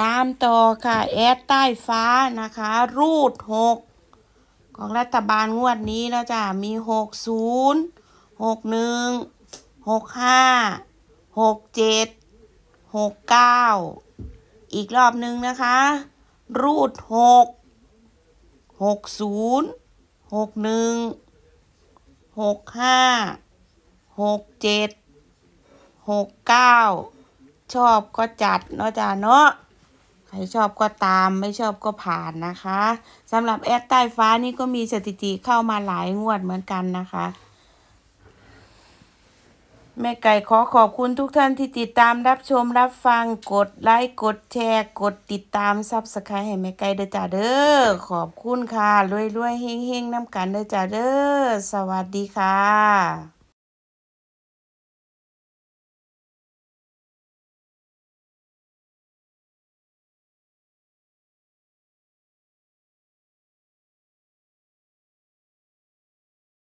ตามต่อค่ะแอด ใต้ฟ้านะคะ รูดหกของรัฐบาลงวดนี้แล้วจ้ะมีหกศูนย์หกหนึ่งหกห้าหกเจ็ดหกเก้าอีกรอบหนึ่งนะคะ รูดหกหกศูนย์หกหนึ่งหกห้าหกเจ็ดหกเก้าชอบก็จัด เนาะจ้ะเนาะใครชอบก็ตามไม่ชอบก็ผ่านนะคะสำหรับแอดใต้ฟ้านี่ก็มีสถิติเข้ามาหลายงวดเหมือนกันนะคะแม่ไก่ขอขอบคุณทุกท่านที่ติดตามรับชมรับฟังกดไลค์กดแชร์กดติดตามซับสไครต์ให้แม่ไก่เด้อจ้าเด้อขอบคุณค่ะรวยรวยเฮงเฮงน้ำกันเด้อจ้าเด้อสวัสดีค่ะ